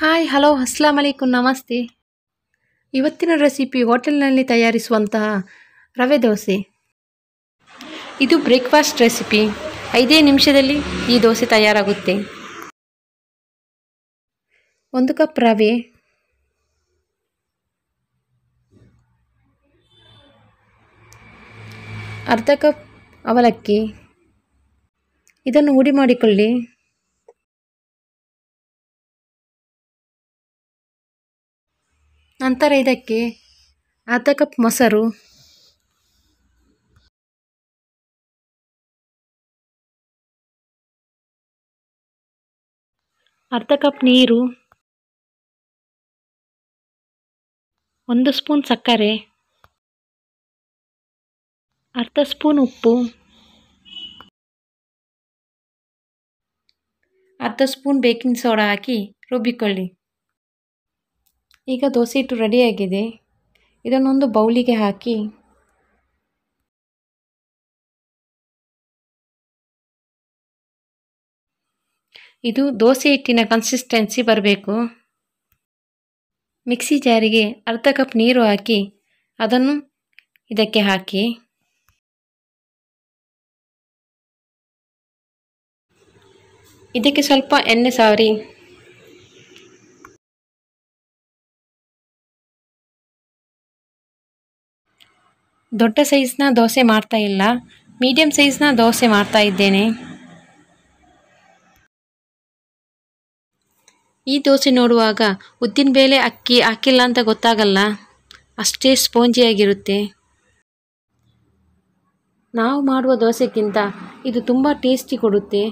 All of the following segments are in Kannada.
ಹಾಯ್ ಹಲೋ ಅಸ್ಲಾಂ ಅಲೈಕುಮ್ ನಮಸ್ತೆ ಇವತ್ತಿನ ರೆಸಿಪಿ ಹೋಟೆಲ್ನಲ್ಲಿ ತಯಾರಿಸುವಂತಹ ರವೆ ದೋಸೆ ಇದು ಬ್ರೇಕ್ಫಾಸ್ಟ್ ರೆಸಿಪಿ ಐದೇ ನಿಮಿಷದಲ್ಲಿ ಈ ದೋಸೆ ತಯಾರಾಗುತ್ತೆ ಒಂದು ಕಪ್ ರವೆ ಅರ್ಧ ಕಪ್ ಅವಲಕ್ಕಿ ಇದನ್ನು ಉಡಿ ಮಾಡಿಕೊಳ್ಳಿ ನಂತರ ಇದಕ್ಕೆ ಅರ್ಧ ಕಪ್ ಮೊಸರು ಅರ್ಧ ಕಪ್ ನೀರು ಒಂದು ಸ್ಪೂನ್ ಸಕ್ಕರೆ ಅರ್ಧ ಸ್ಪೂನ್ ಉಪ್ಪು ಅರ್ಧ ಸ್ಪೂನ್ ಬೇಕಿಂಗ್ ಸೋಡಾ ಹಾಕಿ ರುಬ್ಬಿಕೊಳ್ಳಿ ಈಗ ದೋಸೆ ಹಿಟ್ಟು ರೆಡಿಯಾಗಿದೆ ಇದನ್ನೊಂದು ಬೌಲಿಗೆ ಹಾಕಿ ಇದು ದೋಸೆ ಹಿಟ್ಟಿನ ಕನ್ಸಿಸ್ಟೆನ್ಸಿ ಬರಬೇಕು ಮಿಕ್ಸಿ ಜಾರಿಗೆ ಅರ್ಧ ಕಪ್ ನೀರು ಹಾಕಿ ಅದನ್ನು ಇದಕ್ಕೆ ಹಾಕಿ ಇದಕ್ಕೆ ಸ್ವಲ್ಪ ಎಣ್ಣೆ ಸಾರಿ ದೊಡ್ಡ ಸೈಜ್ನ ದೋಸೆ ಮಾಡ್ತಾ ಇಲ್ಲ ಮೀಡಿಯಂ ಸೈಜ್ನ ದೋಸೆ ಮಾಡ್ತಾ ಇದ್ದೇನೆ ಈ ದೋಸೆ ನೋಡುವಾಗ ಉದ್ದಿನ ಬೇಳೆ ಅಕ್ಕಿ ಹಾಕಿಲ್ಲ ಅಂತ ಗೊತ್ತಾಗಲ್ಲ ಅಷ್ಟೇ ಸ್ಪೋಂಜಿಯಾಗಿರುತ್ತೆ ನಾವು ಮಾಡುವ ದೋಸೆಗಿಂತ ಇದು ತುಂಬ ಟೇಸ್ಟಿ ಕೊಡುತ್ತೆ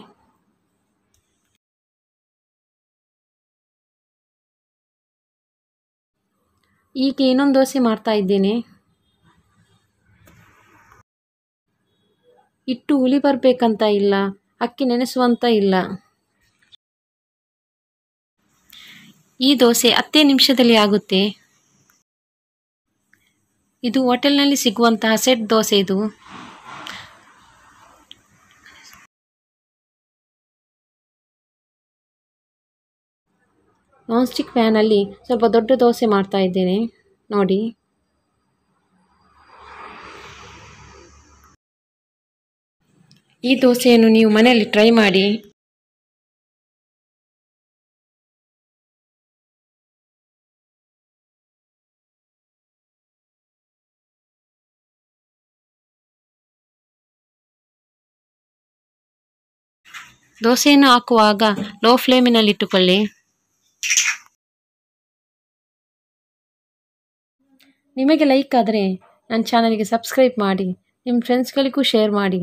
ಈಗ ಇನ್ನೊಂದು ದೋಸೆ ಮಾಡ್ತಾ ಇದ್ದೇನೆ ಇಟ್ಟು ಹುಳಿ ಬರಬೇಕಂತ ಇಲ್ಲ ಅಕ್ಕಿ ನೆನೆಸುವಂತ ಇಲ್ಲ ಈ ದೋಸೆ ಹತ್ತೇ ನಿಮಿಷದಲ್ಲಿ ಆಗುತ್ತೆ ಇದು ಹೋಟೆಲ್ನಲ್ಲಿ ಸಿಗುವಂತಹ ಸೆಟ್ ದೋಸೆ ಇದು ನಾನ್ಸ್ಟಿಕ್ ಸ್ಟಿಕ್ ಪ್ಯಾನಲ್ಲಿ ಸ್ವಲ್ಪ ದೊಡ್ಡ ದೋಸೆ ಮಾಡ್ತಾ ಇದ್ದೇನೆ ನೋಡಿ ಈ ದೋಸೆಯನ್ನು ನೀವು ಮನೆಯಲ್ಲಿ ಟ್ರೈ ಮಾಡಿ ದೋಸೆಯನ್ನು ಹಾಕುವಾಗ ಲೋ ಫ್ಲೇಮಿನಲ್ಲಿಟ್ಟುಕೊಳ್ಳಿ ನಿಮಗೆ ಲೈಕ್ ಆದರೆ ನನ್ನ ಚಾನಲ್ಗೆ ಸಬ್ಸ್ಕ್ರೈಬ್ ಮಾಡಿ ನಿಮ್ಮ ಫ್ರೆಂಡ್ಸ್ಗಳಿಗೂ ಶೇರ್ ಮಾಡಿ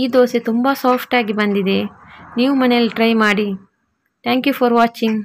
ಈ ದೋಸೆ ತುಂಬ ಸಾಫ್ಟಾಗಿ ಬಂದಿದೆ ನೀವು ಮನೇಲಿ ಟ್ರೈ ಮಾಡಿ ಥ್ಯಾಂಕ್ ಯು ಫಾರ್ ವಾಚಿಂಗ್